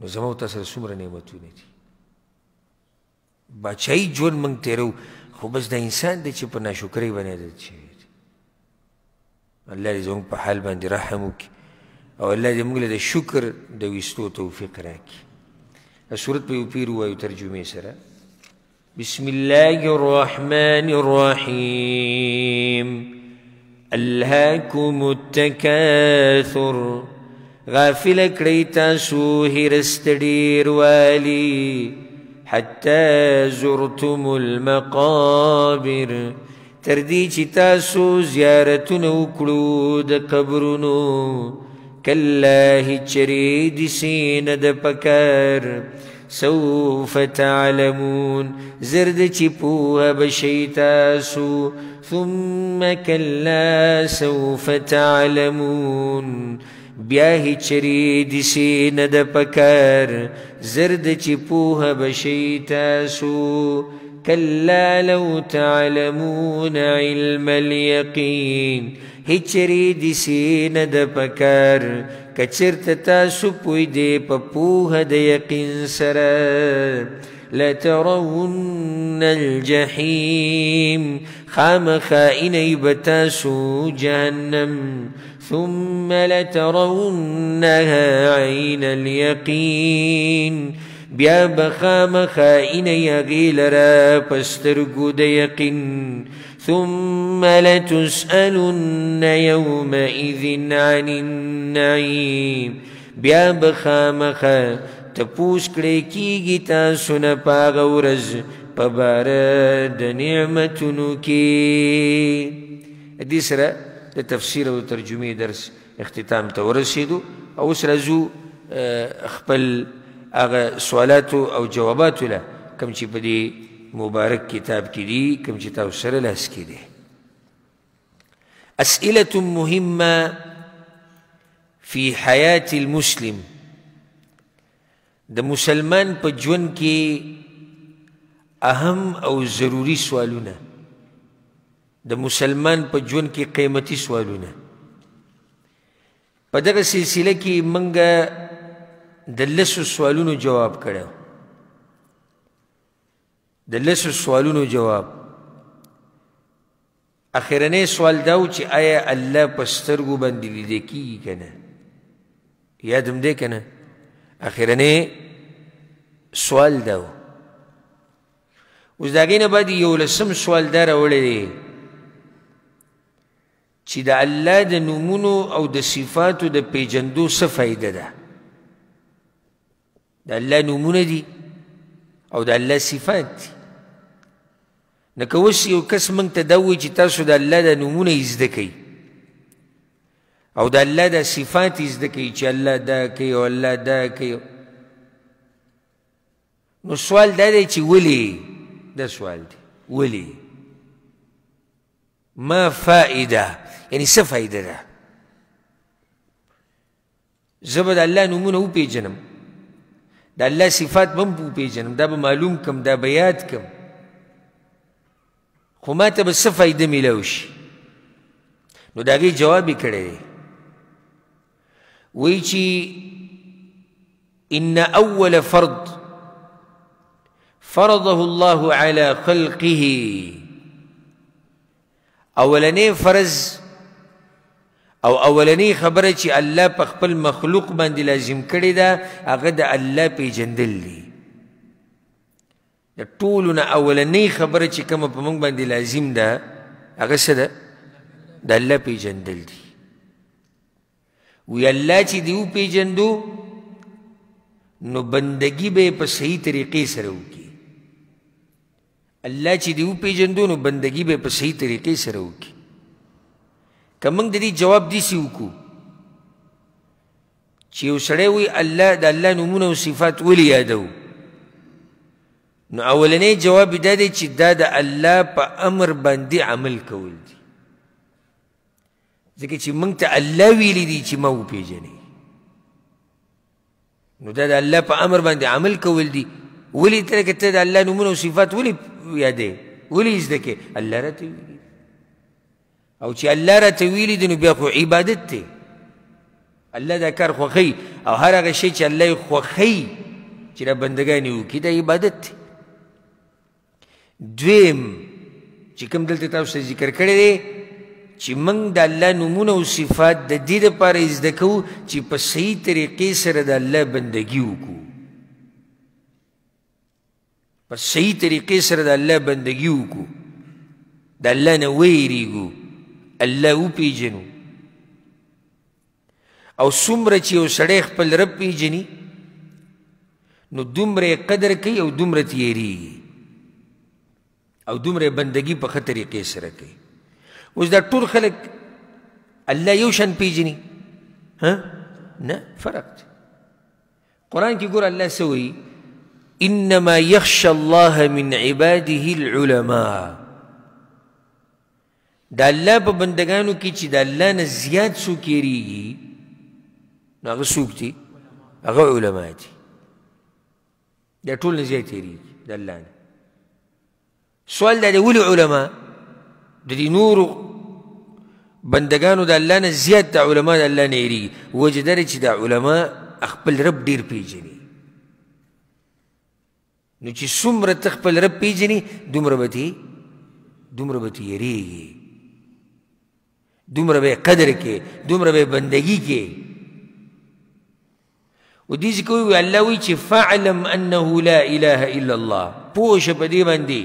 نو زما تاسو سره څومره نعمتونه دي بچای ژوند موږ تیرو خو بس د انسان دی چې په ناشکرۍ باندې عادت شوی دی الله دې زموږ په حال باندې رحم وکړي او الله دې موږ له شکر د ویستو توفیق راکړي سورت په پیرو وایو ترجمه سره بسم الله الرحمن الرحيم الهاكم التكاثر غافل کړی تاسو هرست والی حتى زرتم المقابر ترديشي تاسو زیارتونه وکړو د كلا هجري دي سين د سوف تعلمون زرد چی پوها ثم كلا سوف تعلمون بيا هچری دسی ند پکر زرد چی پوها كلا لو تعلمون علم اليقين هچری دي سین د پکار کچرت تاسو پوی دی په پوه د یقین سره لترون الجحیم خامخائن بتاسو جهنم ثم لترونها عين اليقين بیا بخامخائن یغیل را پسترگو د یقین ثم لتسألن يومئذ عن النعيم بیا بخامخه تپوس کړي کیږي تاسو نه پاغ ورځ په بار د نعمتونو کې دې سره د تفسیر او درس اختتام ته ورسېدو او اوس راځو اه، خپل هغه سوالاتو او جواباتو له کوم چې په دې مبارک کتاب کې دي کوم چې تاسو سره لاس کې دي اسئله مهمه فی حیات المسلم د مسلمان په ژوند کې اهم او ضروری سوالونه د مسلمان په ژوند کې قیمتي سوالونه په دغه سلسله کې منګه د لسو سوالونو جواب کړو د لس سوالونو جواب اخرنه سوال داو چې آیا الله پسترګو باندې لیدل کیږي کنه یادم دې کنه اخرنه سوال داو اوس داګینه باندې یو لسم سوال دار وړي چې د الله د نومونو او د صفاتو د پیجندو څه فائدہ ده د الله نومونه دي او د الله صفات دي نو که اوس یو کس موږ ته دا وایي چې تاسو د الله د نومونه یې زده کوئ او د الله د صفات یې زده کوئ چې الله دا کوي او الله دا کوي نو سوال دا دی چې ولې دا سوال دی ولې ما فائده یعنی څه فائده ده زه به د الله نومونه وپېژنم د الله صفات به هم وپېژنم دا به معلوم کم دا به یاد کم خو ما ته به څه فایده میلاو شي نو د هغې جواب یې کړی دی وایي چې ان اول فرض فرضه الله على خلقه اولنی فرض او اولنی خبره چې الله په خپل مخلوق باندې لازم کړی ده هغه د الله پیژندل دي د ټولو نه اولنۍ خبره چې کومه په موږ باندې لازم ده هغه څه ده د الله پیژندل دي وی الله چې دی وپیژندو نو بندگی به په صحیح طریقې سره وکړي الله چې دی وپیژندو نو بندگی به په صحیح طریقې سره وکړي که موږ د دې جواب دیسي وکړو چې یو سړی وي الله د الله نومونه او صفات ولې یادوو نو اولنی جواب دا دی چې دا د الله په امر باندې عمل کول دي ځکه چې موږ ته الله ویلی دي چې ما وپېژنئ نو دا د الله په امر باندې عمل کول دي ولې ته لکه ته د الله نومونه او صفات ولې یادې ولې یې زده کې الله راته ویلي او چې الله راته ویلي دي نو بیا خو عبادت دی الله دا کار خوښوي او هر هغه شی چې الله یې خوښوي چې دا بندګان یې وکړي دا عبادت دی دویم چې کوم دلته تاسو ذکر کړی دی چې موږ د الله نومونه او صفات د دې لپاره زده کوو چې په صحیح طریقې سره د الله بندگی وکړو په صحیح طریقې سره د الله بندگی وکړو د الله نه ویریږو الله وپیژنو او څومره چې یو سړی خپل رب پیژني نو دومره قدر کوي او دومره تیریږي او دومره بندگی په خطرې کې سره کوي اوس دا ټول خلک الله یو شان پیژني ها نه فرق دی قران کې ګور الله سوي انما يخشى الله من عباده العلماء د الله په بندگانو کې چې د الله نه زیات سو کېږي نو هغه څوک دي هغه علما دي د ټول نه زیات کېږي د الله نه سوال دا دی ولی علما د دې نورو بندگانو د الله نه زیات د علما د الله نه یریږي وجه دا چې د علما خپل رب ډیر پیژني نو چې څومره ته خپل رب پیژني دومره به دومره به یریږي دومره به قدر کې دومره به بندگی کې و دې ځکه وی الله وی چې فعلم انه لا اله الا الله پوه شه په دې باندې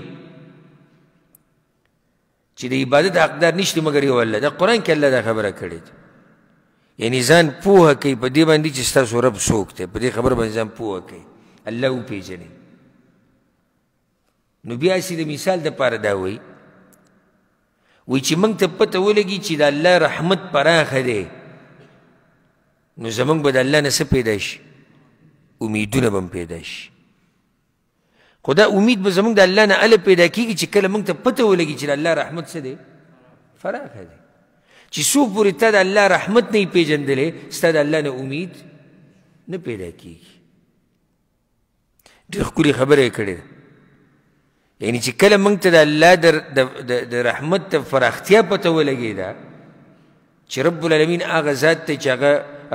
چې د عبادت حقدار نشته مګر یو الله د قران کې الله دا خبره کړې یعنی ځان پوهه کوي په دې باندې چې ستاسو رب څوک دی په دې خبره باندې ځان پوهه کوي الله وپېژني نو بیا چې د مثال د پاره دا وایي وی چې موږ ته پته ولګي چې د الله رحمت پراخه دی نو زمونږ به د الله نه څه پیدا شي امیدونه به هم پیدا شي خو دا امید به زموږ د الله نه هله پیدا کېږي چې کله موږ ته پته ولګي چې د الله رحمت څه دی فراخه دی چې څوک پورې تا د الله رحمت نه یې پیژندلی ستا د الله نه امید نه پیدا کېږي ډېر ښکلې خبره یې کړې ده یعنی چې کله موږ ته د الله د رحمت د فراختیا پته ولګېده چې رب العالمین هغه ذات دی چې هغه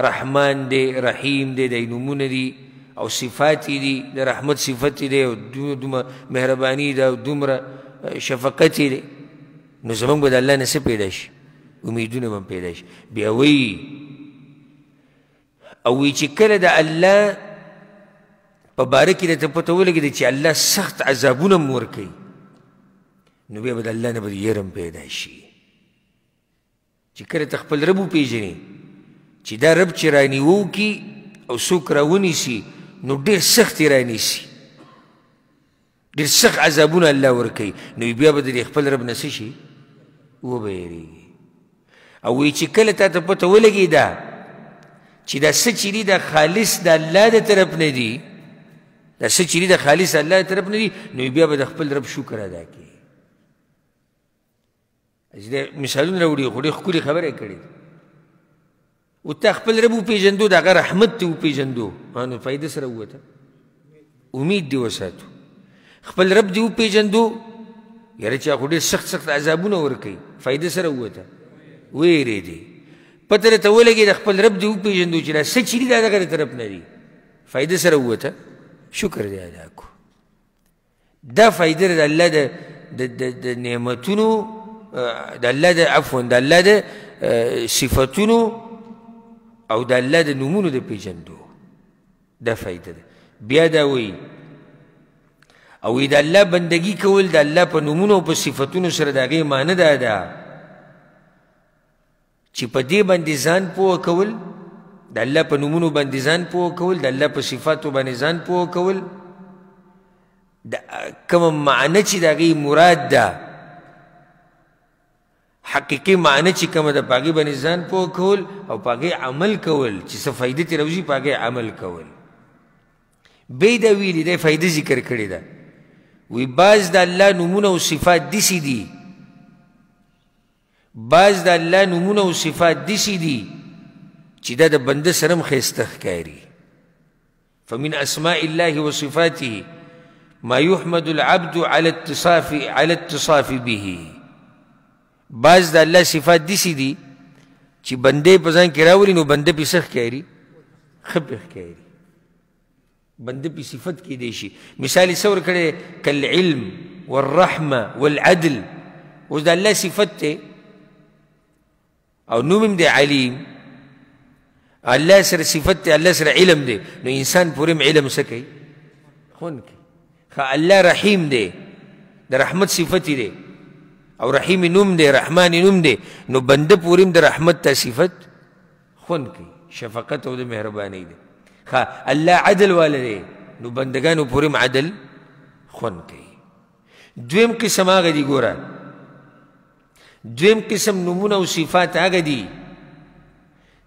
رحمان دی رحیم دی د نومونه دي او صفات دي د رحمت صفت دي او دومره مهرباني ده او دومره شفقت دي نو زمونږ به د الله نه څه پیدا شي امیدونه به پیدا شي بیا وایي او وایي چې کله د الله په باره کې درته پته ولګېده چې الله سخت عذابونه هم ورکوي نو بیا به د الله نه به یرم پیدا شي چې کله ته خپل رب وپېژنې چې دا رب چې رانیوو کې او څوک راونیسي نو ډېر سخت یې رانیسي ډېر سخت عذابونه الله ورکوي نو بیا به د خپل رب نه څه شي وبه یېرېږي او وایي چې کله تا ته پته ولګي دا چې دا څه چې دي دا خالص د الله د طرف نه دي دا څه چې دي دا خالص الله د طرف نه دي نو بیا به د خپل رب شکر ادا کوي چې مثالونه راوړي خو ډېر ښکلې خبره یې کړې ده او ته خپل رب وپېژندو د هغه رحمت دې وپېژندو نو فایده سره ووته امید دې وساتو خپل رب دې وپېژندو یاره چا خو ډېر سخت سخت عذابونه ورکوي فایده سره ووته ویرېدې پته درته ولګېد خپل رب دې وپېژندو چې دا څه چې دي دا دغه طرف نه دي فایده سره ووته شکر دې ادا کو دا فایده د الله د نعمتونو د الله د عفوا د الله د صفتونو او د الله د نومونو د پیژندو دا فایده ده بیا دا وایي او د الله بندگی کول د الله په نومونو او په صفاتونو سره د هغې معنه دا ده چې په دې باندې ځان پوه کول د الله په نومونو باندې ځان پوه کول د الله په صفاتو باندې ځان پوه کول د کومه معنه چې د هغې مراد ده حقيقي معنی چې کوم د پاګي باندې ځان پوه کول او پاګي عمل کول چې څه فائدې تر وځي پاګي عمل کول به دا ویلي د فائدې ذکر کړی دا وی باز د الله نمونه او صفات دسی دي باز د الله نمونه او صفات دسی دي چې دا د بنده سرم خيسته ښکاری فمن اسماء الله وصفاته ما يحمد العبد على اتصاف على اتصاف به بعض د الله صفات دسی دي چې بندې په ځان کې راولي نو بنده په سخ کېري خپخ کېري بنده په صفت کې دی شي مثال څور کړي کل علم والرحمه والعدل اوس د الله صفت ته او نوم دی علیم الله سره صفت دی الله سره علم دی نو انسان پورم علم سکی خون کی خا الله رحیم دی د رحمت صفت دی او رحیم نوم دی رحمان نوم دی نو بنده پوریم د رحمت ته صفت خوند کوي شفقت او د مهربانۍ دی ښه الله عدل والا دی نو بندگانو پوریم عدل خوند کوي دویم قسم هغه دي ګوره دویم قسم نمونه او صفات هغه دي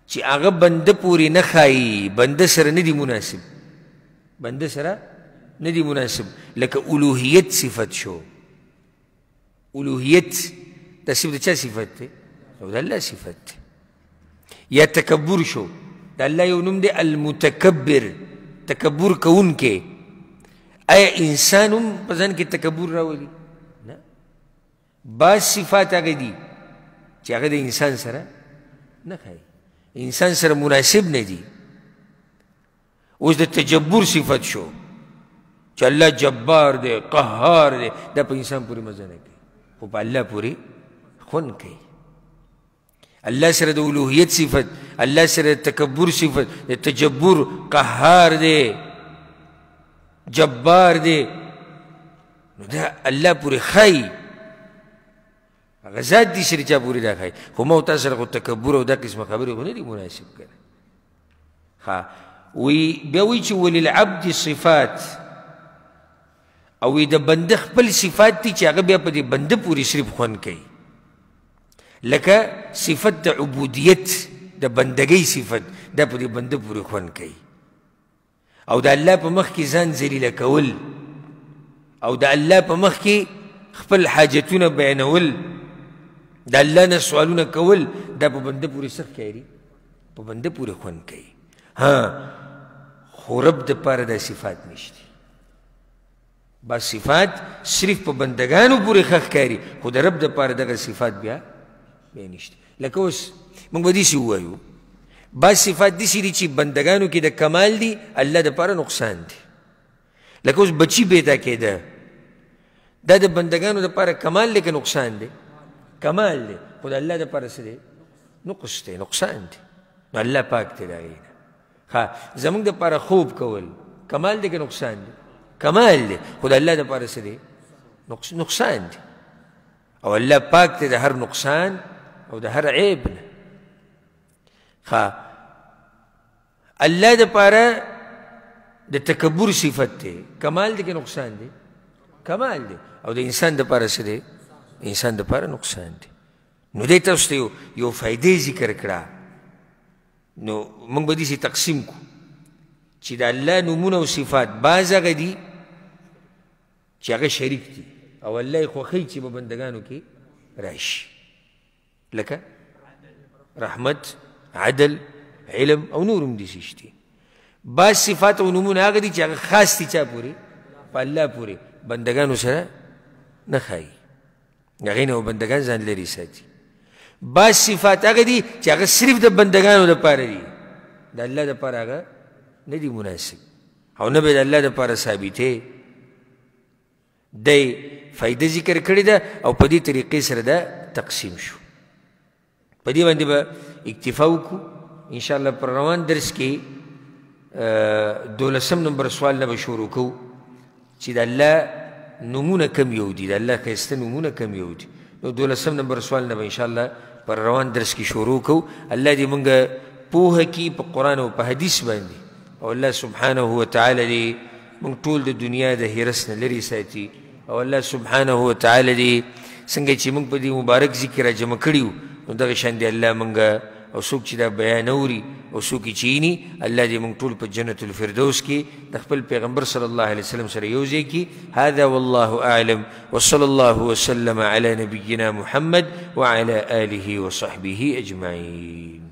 چې هغه بنده پورې نه ښایي بنده سره نه دي مناسب بنده سره نه دي مناسب لکه الوهیت صفت شو الوهیت دا صرف د چا صفت دی او د الله صفت دی یا تکبر شو د الله یو نوم دی المتکبر تکبر کوونکی آیا انسان هم په ځان کې تکبر راولي نه بعض صفات هغه دي چې هغه د انسان سره نه ښایي انسان سره مناسب نه دي اوس د تجبر صفت شو چې الله جبار دی قهار دی دا په انسان پورې مزه نه کوي خو په الله پورې خوند کوي الله سره د الوهیت صفت الله سره د تکبر صفت د تجبر قهار دی جبار دی نو دا الله پورې ښایي هغه ذات دي چې چا پورې دا ښایي خو ما تاسو سره خو تکبر او دا قسمه خبرې خو نه دي مناسب کړی ښه وی بیا وایي چې وللعبد صفات او د بنده خپل صفات دي چې هغه بیا په دې بنده پورې شریف خوند کوي لکه صفت د عبودیت د بندګۍ صفت دا په دې بنده پورې خوند کوي او د الله په مخ کې ځان ذلیله کول او د الله په مخ کې خپل حاجتونه بیانول د الله نه سوالونه کول دا په بنده پورې څه ښکاري په بنده پورې خوند کوي ها خو رب دپاره دا صفات نشته با صفات صرف په بندگانو پورې خخ کاری خو د رب د پاره دغه صفات بیا بیا نشته لکه اوس موږ به داسې ووایو با صفات داسې دي چې بندگانو کې د کمال دي الله د پاره نقصان دي لکه اوس بچي پیدا کېده دا د بندگانو د پاره کمال دی که نقصان دی کمال دی خو د الله د پاره څه دی نقص دی نقصان دی نو الله پاک دی د هغې نه ښه زموږ د پاره خوب کول کمال دی که نقصان دی کمال دی خو د الله دپاره څه دی نقصان دی او الله پاک دی د هر نقصان او د هر عیب نه ښه الله دپاره د تکبر صفت دی کمال دی که نقصان دی کمال دی او د انسان دپاره څه دی انسان دپاره نقصان دی نو دی تاسو ته یو فایدې ذکر کړه نو موږ به دې تقسیم کو چې د الله نومونه او صفات بعض هغه دي چې هغه شریک دي او الله یې خوښوي چې په بندګانو کې راشي لکه رحمت عدل علم او نور هم داسې شته بعض صفات او نومونه هغه دي چې هغه خاص دي چا پورې په الله پورې بندګانو سره نه ښایي هغې نه بندګان ځان لرې ساتي بعض صفات هغه دي چې هغه صرف د بندګانو دپاره دي د الله دپاره هغه نه دي مناسب او نه به د الله دپاره ثابتې دی فائدہ ذکر کړی ده او په دې طریقې سره دا تقسیم شو په دې باندې به اکتفا وکړو ان شاء الله پر روان درس کې دولسم نمبر سوال نه به شروع کوو چې د الله نومونه کم یو دي د الله ښایسته نومونه کم یو دي نو دولسم نمبر سوال نه به ان شاء الله پر روان درس کې شروع کوو الله دې موږ پوهه کړي په قرآن او په حدیث باندې او الله سبحانه وتعالی دې موږ ټول د دنیا د هرس نه لرې ساتي او الله سبحانه وتعالی دی څنګه چې موږ په دې مبارک ذکر جمع کړیو نو دغه شان دی الله موږ او څوک چې دا بیان اوري او څوک چې چینی الله دې موږ ټول په جنت الفردوس کې د خپل پیغمبر صلی الله علیه وسلم سره یو ځای کې هذا والله اعلم وصلی الله وسلم علی نبینا محمد وعلى آله وصحبه اجمعین